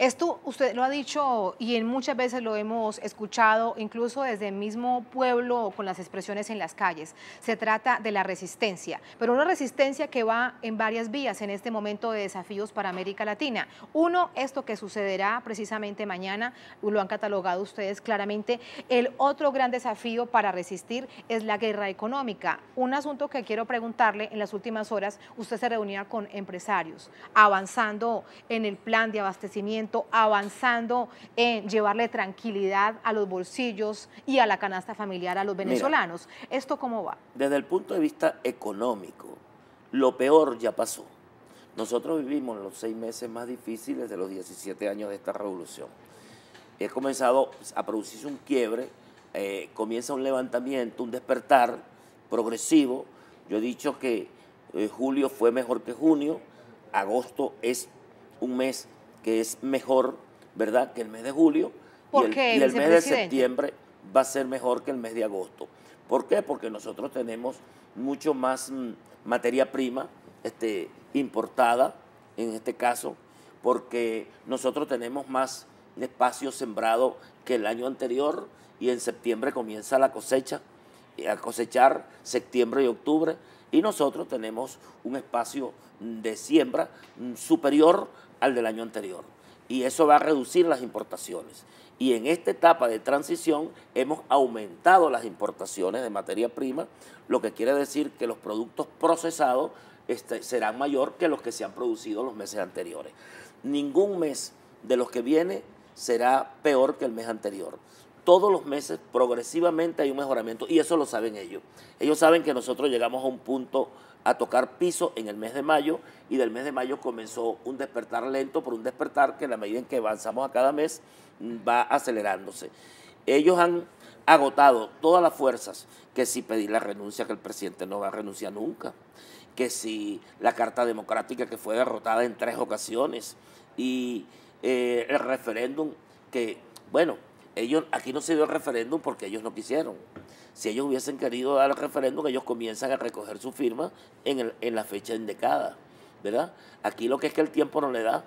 Esto usted lo ha dicho y en muchas veces lo hemos escuchado, incluso desde el mismo pueblo con las expresiones en las calles. Se trata de la resistencia, pero una resistencia que va en varias vías en este momento de desafíos para América Latina. Uno, esto que sucederá precisamente mañana, lo han catalogado ustedes claramente. El otro gran desafío para resistir es la guerra económica. Un asunto que quiero preguntarle, en las últimas horas usted se reunía con empresarios, avanzando en el plan de abastecimiento avanzando en llevarle tranquilidad a los bolsillos y a la canasta familiar a los venezolanos. ¿Esto cómo va? Desde el punto de vista económico, lo peor ya pasó. Nosotros vivimos los seis meses más difíciles de los 17 años de esta revolución. He comenzado a producirse un quiebre, eh, comienza un levantamiento, un despertar progresivo. Yo he dicho que eh, julio fue mejor que junio, agosto es un mes que es mejor, ¿verdad?, que el mes de julio. y el, mes de septiembre va a ser mejor que el mes de agosto. ¿Por qué? Porque nosotros tenemos mucho más mm, materia prima este, importada, en este caso, porque nosotros tenemos más espacio sembrado que el año anterior y en septiembre comienza la cosecha, a cosechar septiembre y octubre, y nosotros tenemos un espacio mm, de siembra mm, superior al del año anterior. Y eso va a reducir las importaciones. Y en esta etapa de transición hemos aumentado las importaciones de materia prima, lo que quiere decir que los productos procesados este, serán mayor que los que se han producido los meses anteriores. Ningún mes de los que viene será peor que el mes anterior todos los meses progresivamente hay un mejoramiento y eso lo saben ellos. Ellos saben que nosotros llegamos a un punto a tocar piso en el mes de mayo y del mes de mayo comenzó un despertar lento por un despertar que en la medida en que avanzamos a cada mes mm, va acelerándose. Ellos han agotado todas las fuerzas que si pedir la renuncia que el presidente no va a renunciar nunca, que si la Carta Democrática que fue derrotada en tres ocasiones y eh, el referéndum que, bueno, aquí no se dio el referéndum porque ellos no quisieron. Si ellos hubiesen querido dar el referéndum, ellos comienzan a recoger su firma en, en la fecha indicada, ¿verdad? Aquí lo que es que el tiempo no le da.